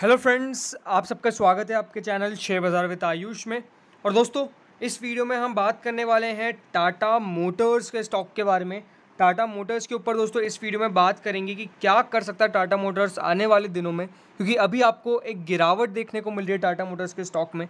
hello friends आप सबका स्वागत है आपके चैनल शेयर बाज़ार विद आयुष में और दोस्तों इस वीडियो में हम बात करने वाले हैं टाटा मोटर्स के स्टॉक के बारे में टाटा मोटर्स के ऊपर दोस्तों इस वीडियो में बात करेंगे कि क्या कर सकता है टाटा मोटर्स आने वाले दिनों में क्योंकि अभी आपको एक गिरावट देखने को मिल रही है टाटा मोटर्स के स्टॉक में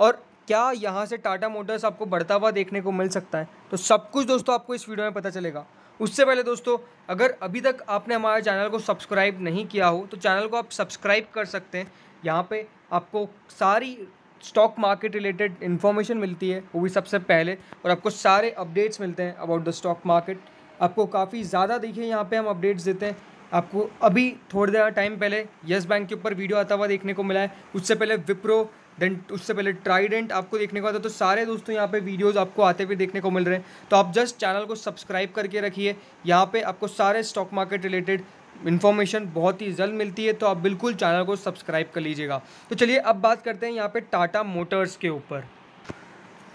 और क्या यहाँ से टाटा मोटर्स आपको बढ़ता हुआ देखने को मिल सकता है तो सब कुछ दोस्तों आपको इस वीडियो में पता चलेगा उससे पहले दोस्तों अगर अभी तक आपने हमारे चैनल को सब्सक्राइब नहीं किया हो तो चैनल को आप सब्सक्राइब कर सकते हैं यहाँ पे आपको सारी स्टॉक मार्केट रिलेटेड इन्फॉर्मेशन मिलती है वो भी सबसे पहले और आपको सारे अपडेट्स मिलते हैं अबाउट द स्टॉक मार्केट आपको काफ़ी ज़्यादा देखिए यहाँ पर हम अपडेट्स देते हैं आपको अभी थोड़ी देर टाइम पहले येस बैंक के ऊपर वीडियो आता हुआ देखने को मिला है उससे पहले विप्रो देन उससे पहले ट्राइडेंट आपको देखने को आता है तो सारे दोस्तों यहाँ पे वीडियोस आपको आते हुए देखने को मिल रहे हैं तो आप जस्ट चैनल को सब्सक्राइब करके रखिए यहाँ पे आपको सारे स्टॉक मार्केट रिलेटेड इन्फॉर्मेशन बहुत ही जल्द मिलती है तो आप बिल्कुल चैनल को सब्सक्राइब कर लीजिएगा तो चलिए अब बात करते हैं यहाँ पर टाटा मोटर्स के ऊपर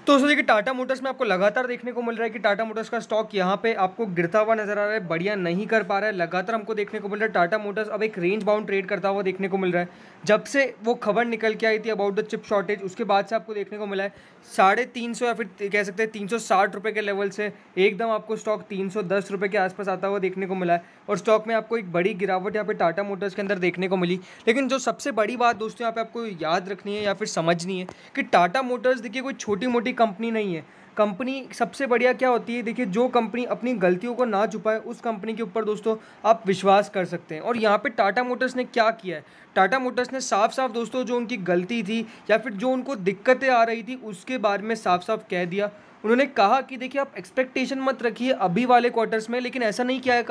तो दोस्तों देखिए टाटा मोटर्स में आपको लगातार देखने को मिल रहा है कि टाटा मोटर्स का स्टॉक यहाँ पे आपको गिरता हुआ नजर आ रहा है बढ़िया नहीं कर पा रहा है लगातार हमको देखने को मिल रहा है टाटा मोटर्स अब एक रेंज बाउंड ट्रेड करता हुआ देखने को मिल रहा है जब से वो खबर निकल के आई थी अबाउट द चिप शॉर्टेज उसके बाद से आपको देखने को मिला है साढ़े तीन सौ या फिर कह सकते हैं तीन सौ साठ रुपये के लेवल से एकदम आपको स्टॉक तीन सौ दस रुपये के आसपास आता हुआ देखने को मिला है और स्टॉक में आपको एक बड़ी गिरावट यहाँ पे टाटा मोटर्स के अंदर देखने को मिली लेकिन जो सबसे बड़ी बात दोस्तों यहाँ पे आपको याद रखनी है या फिर समझनी है कि टाटा मोटर्स देखिए कोई छोटी मोटी कंपनी नहीं है कंपनी सबसे बढ़िया क्या होती है देखिए जो कंपनी अपनी गलतियों को ना छुपाए उस कंपनी के ऊपर दोस्तों आप विश्वास कर सकते हैं और यहाँ पे टाटा मोटर्स ने क्या किया है टाटा मोटर्स ने साफ साफ दोस्तों जो उनकी गलती थी या फिर जो उनको दिक्कतें आ रही थी उसके बारे में साफ साफ कह दिया उन्होंने कहा कि देखिए आप एक्सपेक्टेशन मत रखिए अभी वाले क्वार्टर्स में लेकिन ऐसा नहीं किया है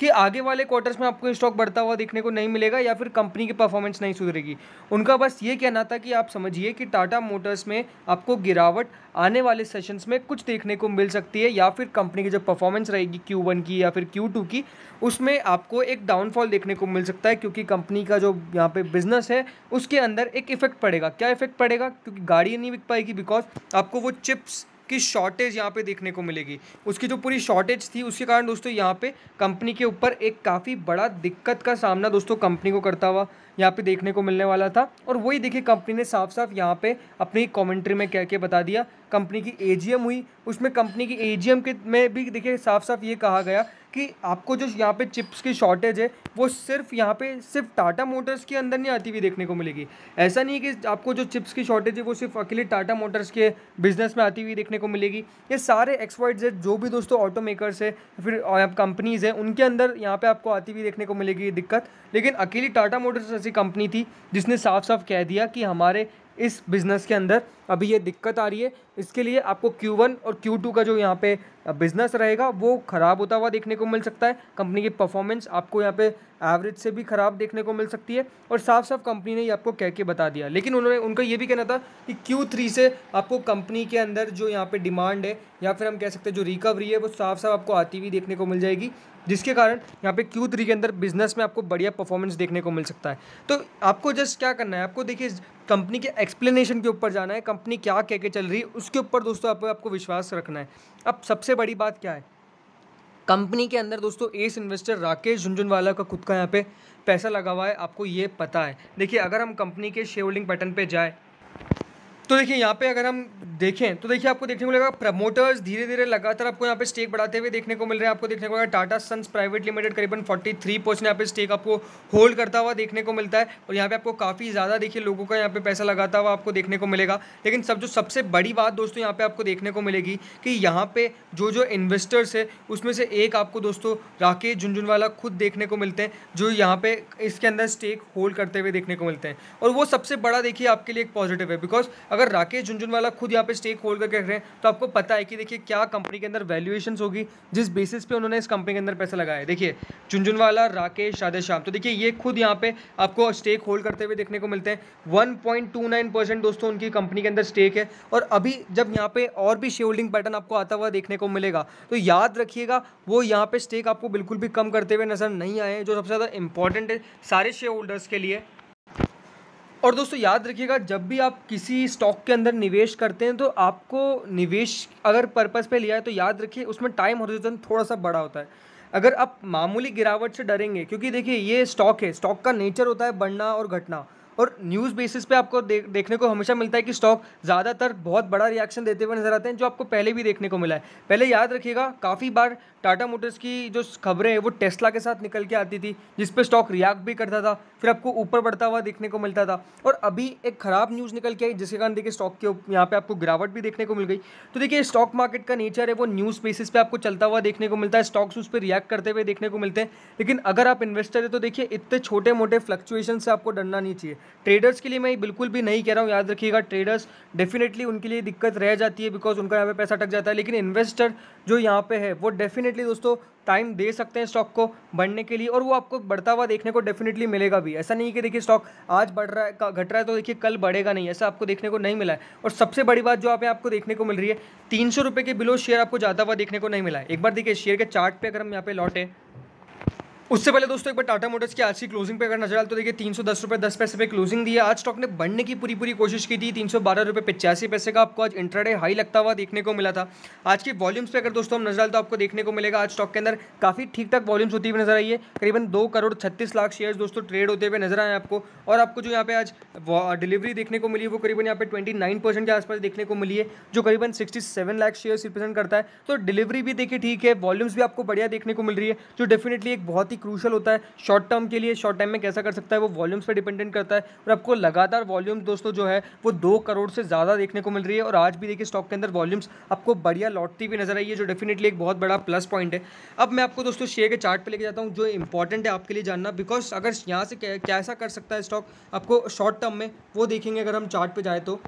कि आगे वाले क्वार्टर्स में आपको स्टॉक बढ़ता हुआ देखने को नहीं मिलेगा या फिर कंपनी की परफॉर्मेंस नहीं सुधरेगी उनका बस ये कहना था कि आप समझिए कि टाटा मोटर्स में आपको गिरावट आने वाले सेशंस में कुछ देखने को मिल सकती है या फिर कंपनी की जो परफॉर्मेंस रहेगी क्यू वन की या फिर क्यू टू की उसमें आपको एक डाउनफॉल देखने को मिल सकता है क्योंकि कंपनी का जो यहाँ पे बिजनेस है उसके अंदर एक इफेक्ट पड़ेगा क्या इफेक्ट पड़ेगा क्योंकि गाड़ी नहीं बिक पाएगी बिकॉज आपको वो चिप्स की शॉर्टेज यहाँ पे देखने को मिलेगी उसकी जो पूरी शॉर्टेज थी उसके कारण दोस्तों यहाँ पे कंपनी के ऊपर एक काफ़ी बड़ा दिक्कत का सामना दोस्तों कंपनी को करता हुआ यहाँ पे देखने को मिलने वाला था और वही देखिए कंपनी ने साफ साफ यहाँ पे अपनी कमेंट्री में कह के बता दिया कंपनी की एजीएम हुई उसमें कंपनी की एजीएम के में भी देखिए साफ साफ ये कहा गया कि आपको जो यहाँ पे चिप्स की शॉर्टेज है वो सिर्फ यहाँ पे सिर्फ टाटा मोटर्स के अंदर नहीं आती हुई देखने को मिलेगी ऐसा नहीं है कि आपको जो चिप्स की शॉर्टेज है वो सिर्फ अकेले टाटा मोटर्स के बिजनेस में आती हुई देखने को मिलेगी ये सारे एक्सपर्ट है जो भी दोस्तों ऑटो मेकर्स है फिर कंपनीज़ है उनके अंदर यहाँ पर आपको आती हुई देखने को मिलेगी ये दिक्कत लेकिन अकेली टाटा मोटर्स ऐसी कंपनी थी जिसने साफ साफ कह दिया कि हमारे इस बिज़नेस के अंदर अभी ये दिक्कत आ रही है इसके लिए आपको Q1 और Q2 का जो यहाँ पे बिज़नेस रहेगा वो ख़राब होता हुआ देखने को मिल सकता है कंपनी की परफॉर्मेंस आपको यहाँ पे एवरेज से भी ख़राब देखने को मिल सकती है और साफ साफ कंपनी ने ये आपको कह के बता दिया लेकिन उन्होंने उनका ये भी कहना था कि क्यू थ्री से आपको कंपनी के अंदर जो यहाँ पे डिमांड है या फिर हम कह सकते हैं जो रिकवरी है वो साफ साफ आपको आती हुई देखने को मिल जाएगी जिसके कारण यहाँ पे क्यू थ्री के अंदर बिजनेस में आपको बढ़िया परफॉर्मेंस देखने को मिल सकता है तो आपको जस्ट क्या करना है आपको देखिए कंपनी के एक्सप्लेनेशन के ऊपर जाना है कंपनी क्या कह के चल रही है उसके ऊपर दोस्तों आपको विश्वास रखना है अब सबसे सबसे बड़ी बात क्या है कंपनी के अंदर दोस्तों एस इन्वेस्टर राकेश झुंझुनवाला का खुद का यहाँ पे पैसा लगा हुआ है आपको ये पता है देखिए अगर हम कंपनी के शेयर होल्डिंग पैटर्न पे जाए तो देखिए यहाँ पे अगर हम देखें तो देखिए आपको देखने को मिलेगा प्रमोटर्स धीरे धीरे लगातार आपको यहाँ पे स्टेक बढ़ाते हुए देखने को मिल रहे हैं आपको देखने को मिलेगा टाटा सन्स प्राइवेट लिमिटेड करीबन 43 परसेंट यहाँ पे स्टेक आपको होल्ड करता हुआ देखने को मिलता है और यहाँ पे आपको काफ़ी ज़्यादा देखिए लोगों का यहाँ पे पैसा लगाता हुआ आपको देखने को मिलेगा लेकिन सब जो सबसे बड़ी बात दोस्तों यहाँ पर आपको देखने को मिलेगी कि यहाँ पर जो जो इन्वेस्टर्स है उसमें से एक आपको दोस्तों राकेश झुंझुनवाला खुद देखने को मिलते हैं जो यहाँ पर इसके अंदर स्टेक होल्ड करते हुए देखने को मिलते हैं और वो सबसे बड़ा देखिए आपके लिए एक पॉजिटिव है बिकॉज अगर राकेश झुंझुनवाला खुद यहाँ पे स्टेक होल्ड करके रख रहे हैं तो आपको पता है कि देखिए क्या कंपनी के अंदर वैल्यूएशन होगी जिस बेसिस पे उन्होंने इस कंपनी के अंदर पैसा लगाया देखिए झुंझुनवाला राकेश श्याम तो देखिए ये खुद यहाँ पे आपको स्टेक होल्ड करते हुए देखने को मिलते हैं वन दोस्तों उनकी कंपनी के अंदर स्टेक है और अभी जब यहाँ पे और भी शेयर होल्डिंग पैटर्न आपको आता हुआ देखने को मिलेगा तो याद रखिएगा वो यहाँ पे स्टेक आपको बिल्कुल भी कम करते हुए नज़र नहीं आए जो सबसे ज़्यादा इंपॉर्टेंट है सारे शेयर होल्डर्स के लिए और दोस्तों याद रखिएगा जब भी आप किसी स्टॉक के अंदर निवेश करते हैं तो आपको निवेश अगर पर्पज़ पे लिया है तो याद रखिए उसमें टाइम हॉरिजन थोड़ा सा बड़ा होता है अगर आप मामूली गिरावट से डरेंगे क्योंकि देखिए ये स्टॉक है स्टॉक का नेचर होता है बढ़ना और घटना और न्यूज़ बेसिस पे आपको दे, देखने को हमेशा मिलता है कि स्टॉक ज़्यादातर बहुत बड़ा रिएक्शन देते हुए नज़र आते हैं जो आपको पहले भी देखने को मिला है पहले याद रखिएगा काफ़ी बार टाटा मोटर्स की जो खबरें हैं वो टेस्ला के साथ निकल के आती थी जिस पर स्टॉक रिएक्ट भी करता था फिर आपको ऊपर बढ़ता हुआ देखने को मिलता था और अभी एक ख़राब न्यूज़ निकल के आई जिसके कारण देखिए स्टॉक के यहाँ पर आपको गिरावट भी देखने को मिल गई तो देखिए स्टॉक मार्केट का नेचर है वो न्यूज़ बेसिस पे आपको चलता हुआ देखने को मिलता है स्टॉक्स उस पर रिएक्ट करते हुए देखने को मिलते हैं लेकिन अगर आप इन्वेस्टर है तो देखिए इतने छोटे मोटे फ्लक्चुएशन से आपको डरना नहीं चाहिए ट्रेडर्स के लिए मैं बिल्कुल भी नहीं कह रहा हूँ याद रखिएगा ट्रेडर्स डेफिनेटली उनके लिए दिक्कत रह जाती है बिकॉज उनका यहाँ पे पैसा टक जाता है लेकिन इन्वेस्टर जो यहाँ पे है वो डेफिनेटली दोस्तों टाइम दे सकते हैं स्टॉक को बढ़ने के लिए और वो आपको बढ़ता हुआ देखने को डेफिनेटली मिलेगा भी ऐसा नहीं कि देखिए स्टॉक आज बढ़ रहा है घट रहा है तो देखिए कल बढ़ेगा नहीं ऐसा आपको देखने को नहीं मिला है और सबसे बड़ी बात जो आप आपको देखने को मिल रही है तीन सौ के बिलो शेयर आपको ज़्यादा हुआ देखने को नहीं मिला है एक बार देखिए शेयर के चार्ट अगर हम यहाँ पे लौटें उससे पहले दोस्तों एक बार टाटा मोटर्स की आज की क्लोजिंग पे अगर नजर आए तो देखिए तीन सौ दस रुपये दस पैसे पे क्लोजिंग दी है आज स्टॉक ने बढ़ने की पूरी पूरी कोशिश की थी तीन सौ बारह रुपये पचासी पैसे का आपको आज इंट्राडे हाई लगता हुआ देखने को मिला था आज की वॉल्यूम्स पे अगर दोस्तों हम नजर आए तो आपको देखने को मिलेगा आज स्टॉक के अंदर काफ़ी ठीक ठाक वॉल्यूम्स होती हुई नजर आई है करीबन दो करोड़ छत्तीस लाख शेयर दोस्तों ट्रेड होते हुए नजर आए आपको और आपको जो यहाँ पे आज डिलीवरी देखने को मिली वो करीबन यहाँ पे ट्वेंटी नाइन परसेंट के आसपास देखने को मिली है जो करीबन sixty seven lakh share represent करता है तो डिलीवरी भी देखिए ठीक है वॉल्यूम्स भी आपको बढ़िया देखने को मिल रही है जो डेफिनेटली एक बहुत ही क्रूशल होता है शॉर्ट टर्म के लिए शॉर्ट टर्म में कैसा कर सकता है वो वॉल्यूम्स पर डिपेंडेंट करता है और आपको लगातार वॉल्यूम दोस्तों जो है वो दो करोड़ से ज़्यादा देखने को मिल रही है और आज भी देखिए स्टॉक के अंदर वॉल्यूम्स आपको बढ़िया लौटती हुई नजर आई है जो डेफिनेटली एक बहुत बड़ा प्लस पॉइंट है अब मैं आपको दोस्तों शेयर के चार्ट पर लेके जाता हूँ जो इंपॉर्टेंट है आपके लिए जानना बिकॉज अगर यहाँ से कैसा कर सकता है स्टॉक आपको शॉर्ट टर्म में वो देखेंगे अगर हम चार्ट जाए तो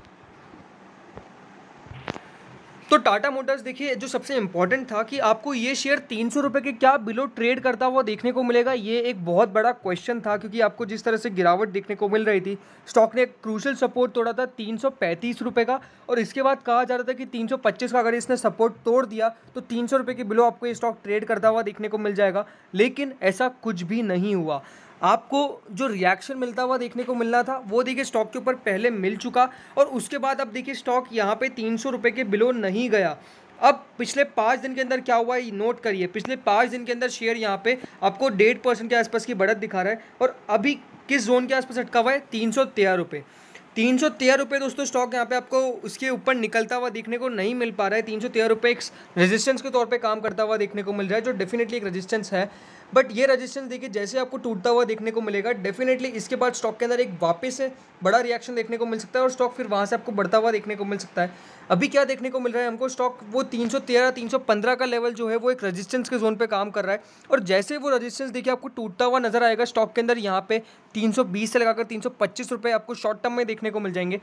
तो टाटा मोटर्स देखिए जो सबसे इम्पॉर्टेंट था कि आपको ये शेयर तीन सौ रुपये के क्या बिलो ट्रेड करता हुआ देखने को मिलेगा ये एक बहुत बड़ा क्वेश्चन था क्योंकि आपको जिस तरह से गिरावट देखने को मिल रही थी स्टॉक ने क्रूशल सपोर्ट तोड़ा था तीन सौ पैंतीस रुपये का और इसके बाद कहा जा रहा था कि तीन सौ पच्चीस का अगर इसने सपोर्ट तोड़ दिया तो तीन सौ रुपये के बिलो आपको ये स्टॉक ट्रेड करता हुआ देखने को मिल जाएगा लेकिन ऐसा कुछ भी नहीं हुआ आपको जो रिएक्शन मिलता हुआ देखने को मिलना था वो देखिए स्टॉक के ऊपर पहले मिल चुका और उसके बाद अब देखिए स्टॉक यहाँ पे तीन सौ रुपये के बिलो नहीं गया अब पिछले पाँच दिन के अंदर क्या हुआ है नोट करिए पिछले पाँच दिन के अंदर शेयर यहाँ पे आपको डेढ़ परसेंट के आसपास की बढ़त दिखा रहा है और अभी किस जोन के आसपास अटका हुआ है तीन सौ तेरह रुपये तीन सौ तेरह रुपये दोस्तों स्टॉक यहाँ पे आपको उसके ऊपर निकलता हुआ देखने को नहीं मिल पा रहा है तीन सौ तेरह रुपये एक रेजिस्टेंस के तौर पर काम करता हुआ देखने को मिल रहा है जो डेफिनेटली एक रेजिस्टेंस है बट ये रजिस्टेंस देखिए जैसे आपको टूटता हुआ देखने को मिलेगा डेफिनेटली इसके बाद स्टॉक के अंदर एक वापस से बड़ा रिएक्शन देखने को मिल सकता है और स्टॉक फिर वहाँ से आपको बढ़ता हुआ देखने को मिल सकता है अभी क्या देखने को मिल रहा है हमको स्टॉक वो 313 315 का लेवल जो है वो एक रजिस्टेंस के जोन पे काम कर रहा है और जैसे वो रजिस्टेंस देखिए आपको टूटता हुआ नजर आएगा स्टॉक के अंदर यहाँ पे 320 से लगाकर तीन सौ आपको शॉर्ट टर्म में देखने को मिल जाएंगे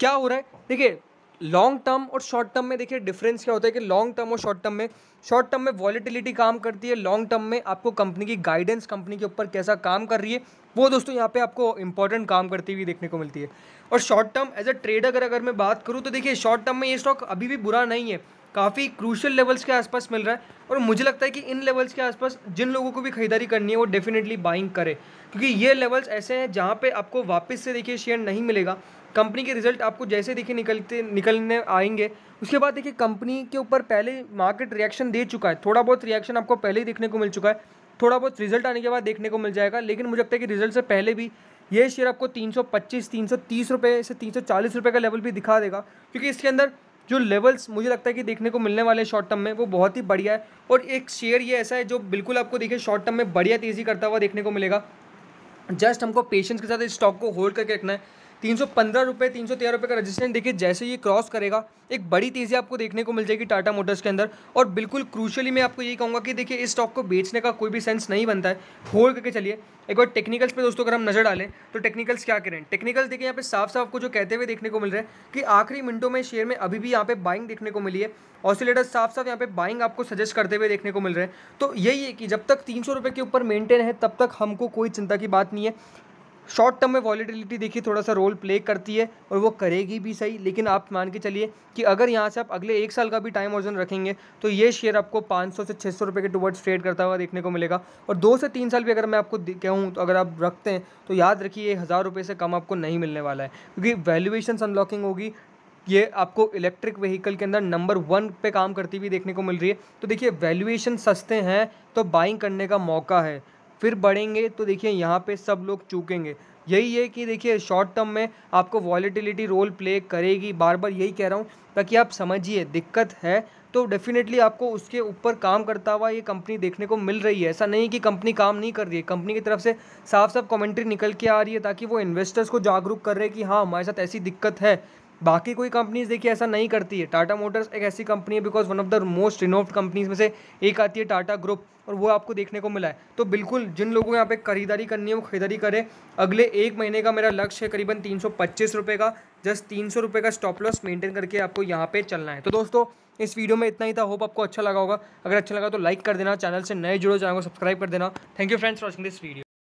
क्या हो रहा है देखिए लॉन्ग टर्म और शॉर्ट टर्म में देखिए डिफरेंस क्या होता है कि लॉन्ग टर्म और शॉर्ट टर्म में शॉर्ट टर्म में वॉलिटिलिटी काम करती है लॉन्ग टर्म में आपको कंपनी की गाइडेंस कंपनी के ऊपर कैसा काम कर रही है वो दोस्तों यहाँ पे आपको इंपॉर्टेंट काम करती हुई देखने को मिलती है और short term as a trader अगर अगर मैं बात करूँ तो देखिए शॉर्ट टर्म में ये स्टॉक अभी भी बुरा नहीं है काफ़ी क्रूशल लेवल्स के आसपास मिल रहा है और मुझे लगता है कि इन लेवल्स के आसपास जिन लोगों को भी खरीदारी करनी है वो डेफिनेटली बाइंग करे क्योंकि ये लेवल्स ऐसे हैं जहाँ पे आपको वापस से देखिए शेयर नहीं मिलेगा कंपनी के रिजल्ट आपको जैसे देखिए निकलते निकलने आएंगे उसके बाद देखिए कंपनी के ऊपर पहले मार्केट रिएक्शन दे चुका है थोड़ा बहुत रिएक्शन आपको पहले ही देखने को मिल चुका है थोड़ा बहुत रिजल्ट आने के बाद देखने को मिल जाएगा लेकिन मुझे लगता है कि रिजल्ट से पहले भी ये शेयर आपको 325 330 रुपए से 340 रुपए का लेवल भी दिखा देगा क्योंकि इसके अंदर जो लेवल्स मुझे लगता है कि देखने को मिलने वाले हैं शॉर्ट टर्म में वो बहुत ही बढ़िया है और एक शेयर ये ऐसा है जो बिल्कुल आपको देखिए शॉर्ट टर्म में बढ़िया तेज़ी करता हुआ देखने को मिलेगा जस्ट हमको पेशेंस के साथ इस स्टॉक को होल्ड करके रखना है तीन सौ पंद्रह रुपये तीन सौ तेरह रुपये का रजिस्टेंस देखिए जैसे ये क्रॉस करेगा एक बड़ी तेज़ी आपको देखने को मिल जाएगी टाटा मोटर्स के अंदर और बिल्कुल क्रूशली मैं आपको यही कहूँगा कि देखिए इस स्टॉक को बेचने का कोई भी सेंस नहीं बनता है होल्ड करके चलिए एक बार टेक्निकल्स पे दोस्तों अगर हम नज़र डालें तो टेक्निकल्स क्या करें टेक्निकल्स देखिए यहाँ पे साफ साफ को जो कहते हुए देखने को मिल रहा है कि आखिरी मिनटों में शेयर में अभी भी यहाँ पे बाइंग देखने को मिली है ऑसिलेटर साफ साफ यहाँ पे बाइंग आपको सजेस्ट करते हुए देखने को मिल रहे हैं तो यही है कि जब तक तीन सौ के ऊपर मेंटेन है तब तक हमको कोई चिंता की बात नहीं है शॉर्ट टर्म में वॉलीडिलिटी देखिए थोड़ा सा रोल प्ले करती है और वो करेगी भी सही लेकिन आप मान के चलिए कि अगर यहाँ से आप अगले एक साल का भी टाइम ऑर्जन रखेंगे तो ये शेयर आपको 500 से 600 रुपए के टूवर्ड्स ट्रेड करता हुआ देखने को मिलेगा और दो से तीन साल भी अगर मैं आपको कहूँ तो अगर आप रखते हैं तो याद रखिए हज़ार रुपये से कम आपको नहीं मिलने वाला है क्योंकि वैल्यूएशन अनलॉकिंग होगी ये आपको इलेक्ट्रिक व्हीकल के अंदर नंबर वन पे काम करती हुई देखने को मिल रही है तो देखिए वैल्यूएशन सस्ते हैं तो बाइंग करने का मौका है फिर बढ़ेंगे तो देखिए यहाँ पे सब लोग चूकेंगे यही है कि देखिए शॉर्ट टर्म में आपको वॉलीटिलिटी रोल प्ले करेगी बार बार यही कह रहा हूँ ताकि आप समझिए दिक्कत है तो डेफिनेटली आपको उसके ऊपर काम करता हुआ ये कंपनी देखने को मिल रही है ऐसा नहीं कि कंपनी काम नहीं कर रही है कंपनी की तरफ से साफ साफ कमेंट्री निकल के आ रही है ताकि वो इन्वेस्टर्स को जागरूक कर रहे हैं कि हाँ हमारे साथ ऐसी दिक्कत है बाकी कोई कंपनीज देखिए ऐसा नहीं करती है टाटा मोटर्स एक ऐसी कंपनी है because one of the most renowned companies में से एक आती है टाटा ग्रुप और वो आपको देखने को मिला है तो बिल्कुल जिन लोगों को यहाँ पे खरीदारी करनी है वो खरीदारी करें अगले एक महीने का मेरा लक्ष्य है करीबन तीन सौ पच्चीस रुपये का जस्ट तीन सौ रुपये का स्टॉप लॉस मेंटेन करके आपको यहाँ पे चलना है तो दोस्तों इस वीडियो में इतना ही था होप आपको अच्छा लगा होगा अगर अच्छा लगा तो लाइक कर देना चैनल से नए जुड़ो चैनल को सब्सक्राइब कर देना thank you friends watching this video